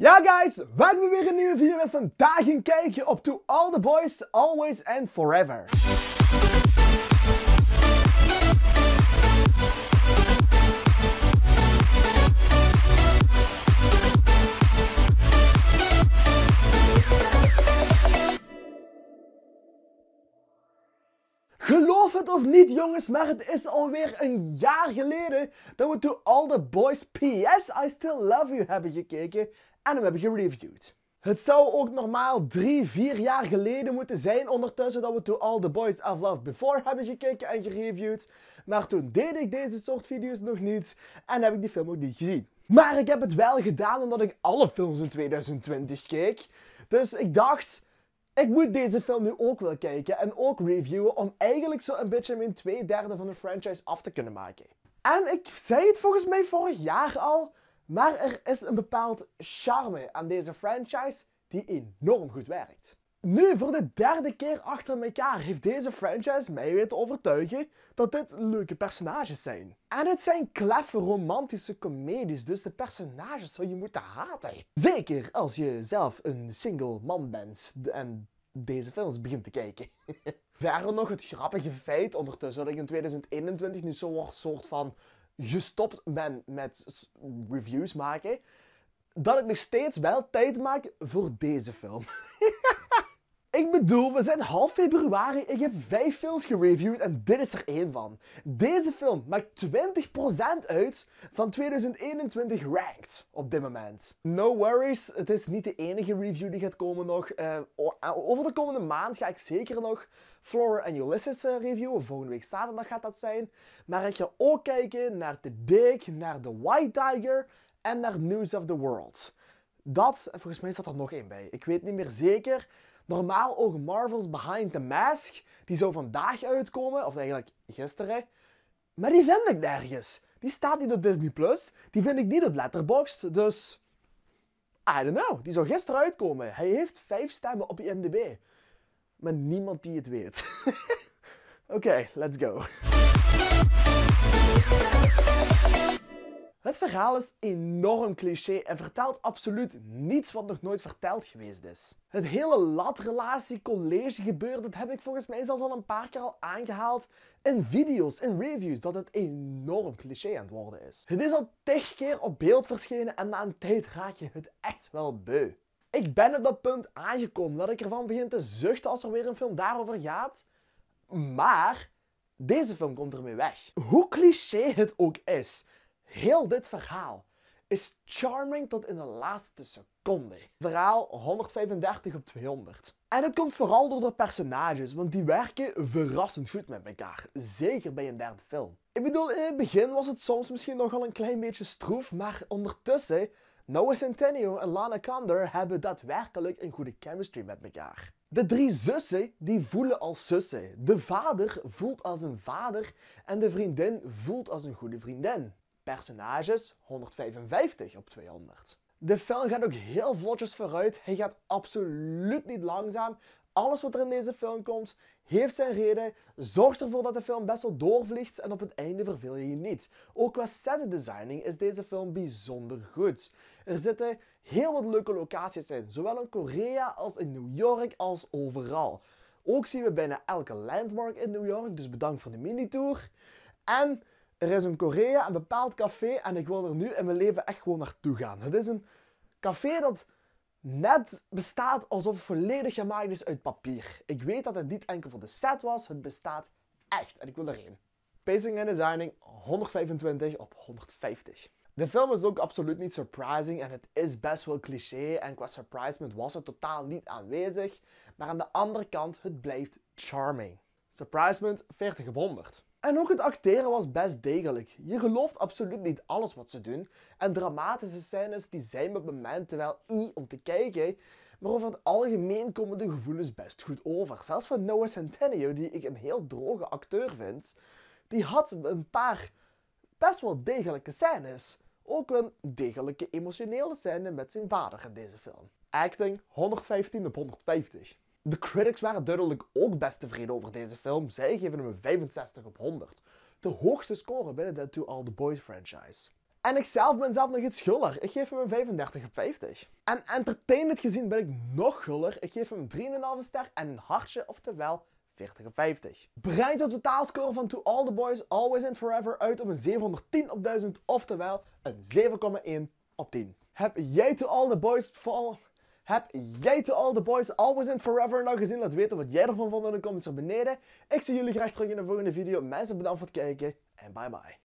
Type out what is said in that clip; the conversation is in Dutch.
Ja guys, we hebben weer een nieuwe video met vandaag een kijkje op To All The Boys, Always and Forever. Geloof het of niet jongens, maar het is alweer een jaar geleden dat we To All The Boys PS I Still Love You hebben gekeken en hem hebben gereviewd. Het zou ook normaal drie, vier jaar geleden moeten zijn ondertussen dat we To All The Boys I've Loved Before hebben gekeken en gereviewd. Maar toen deed ik deze soort video's nog niet en heb ik die film ook niet gezien. Maar ik heb het wel gedaan omdat ik alle films in 2020 keek. Dus ik dacht, ik moet deze film nu ook wel kijken en ook reviewen om eigenlijk zo een beetje mijn twee derde van de franchise af te kunnen maken. En ik zei het volgens mij vorig jaar al, maar er is een bepaald charme aan deze franchise die enorm goed werkt. Nu, voor de derde keer achter elkaar heeft deze franchise mij weten overtuigen dat dit leuke personages zijn. En het zijn kleffe romantische comedies, dus de personages zou je moeten haten. Zeker als je zelf een single man bent en deze films begint te kijken. Verder nog het grappige feit ondertussen dat ik in 2021 nu zo'n soort van gestopt ben met reviews maken, dat ik nog steeds wel tijd maak voor deze film. Ik bedoel, we zijn half februari, ik heb vijf films gereviewd en dit is er één van. Deze film maakt 20% uit van 2021 ranked op dit moment. No worries, het is niet de enige review die gaat komen nog. Eh, eh, over de komende maand ga ik zeker nog Flora and Ulysses eh, reviewen. Volgende week zaterdag gaat dat zijn. Maar ik ga ook kijken naar The Dick, naar The White Tiger en naar News of the World. Dat, en volgens mij staat er nog één bij. Ik weet niet meer zeker. Normaal ook Marvel's Behind the Mask, die zou vandaag uitkomen, of eigenlijk gisteren. Maar die vind ik nergens. Die staat niet op Disney+, Plus. die vind ik niet op Letterboxd, dus... I don't know, die zou gisteren uitkomen. Hij heeft vijf stemmen op IMDb. Maar niemand die het weet. Oké, let's go. Het verhaal is enorm cliché en vertelt absoluut niets wat nog nooit verteld geweest is. Het hele latrelatie college dat heb ik volgens mij zelfs al een paar keer al aangehaald in video's en reviews dat het enorm cliché aan het worden is. Het is al tig keer op beeld verschenen en na een tijd raak je het echt wel beu. Ik ben op dat punt aangekomen dat ik ervan begin te zuchten als er weer een film daarover gaat. Maar deze film komt ermee weg. Hoe cliché het ook is, Heel dit verhaal is charming tot in de laatste seconde. Verhaal 135 op 200. En het komt vooral door de personages, want die werken verrassend goed met elkaar. Zeker bij een derde film. Ik bedoel, in het begin was het soms misschien nogal een klein beetje stroef, maar ondertussen, Noah Centennial en Lana Condor hebben daadwerkelijk een goede chemistry met elkaar. De drie zussen, die voelen als zussen. De vader voelt als een vader en de vriendin voelt als een goede vriendin personages 155 op 200. De film gaat ook heel vlotjes vooruit. Hij gaat absoluut niet langzaam. Alles wat er in deze film komt, heeft zijn reden. Zorgt ervoor dat de film best wel doorvliegt en op het einde verveel je je niet. Ook qua set designing is deze film bijzonder goed. Er zitten heel wat leuke locaties in, zowel in Korea als in New York als overal. Ook zien we bijna elke landmark in New York, dus bedankt voor de mini-tour. En er is in Korea een bepaald café en ik wil er nu in mijn leven echt gewoon naartoe gaan. Het is een café dat net bestaat alsof het volledig gemaakt is uit papier. Ik weet dat het niet enkel voor de set was, het bestaat echt en ik wil erheen. Pacing en designing 125 op 150. De film is ook absoluut niet surprising en het is best wel cliché en qua surprisement was het totaal niet aanwezig. Maar aan de andere kant, het blijft charming. Surprisement 40 op 100. En ook het acteren was best degelijk. Je gelooft absoluut niet alles wat ze doen. En dramatische scènes die zijn met momenten wel i om te kijken. Maar over het algemeen komen de gevoelens best goed over. Zelfs van Noah Centineo, die ik een heel droge acteur vind, die had een paar best wel degelijke scènes. Ook een degelijke emotionele scène met zijn vader in deze film. Acting 115 op 150. De critics waren duidelijk ook best tevreden over deze film. Zij geven hem een 65 op 100. De hoogste score binnen de To All The Boys franchise. En ik zelf ben zelf nog iets guller. Ik geef hem een 35 op 50. En entertainment gezien ben ik nog guller. Ik geef hem 3,5 ster en een hartje, oftewel 40 op 50. Brengt de totaalscore van To All The Boys Always and Forever uit op een 710 op 1000, oftewel een 7,1 op 10. Heb jij To All The Boys vol... Heb jij To All The Boys Always and Forever nog gezien? Laat weten wat jij ervan vond in de comments hier beneden. Ik zie jullie graag terug in de volgende video. Mensen bedankt voor het kijken en bye bye.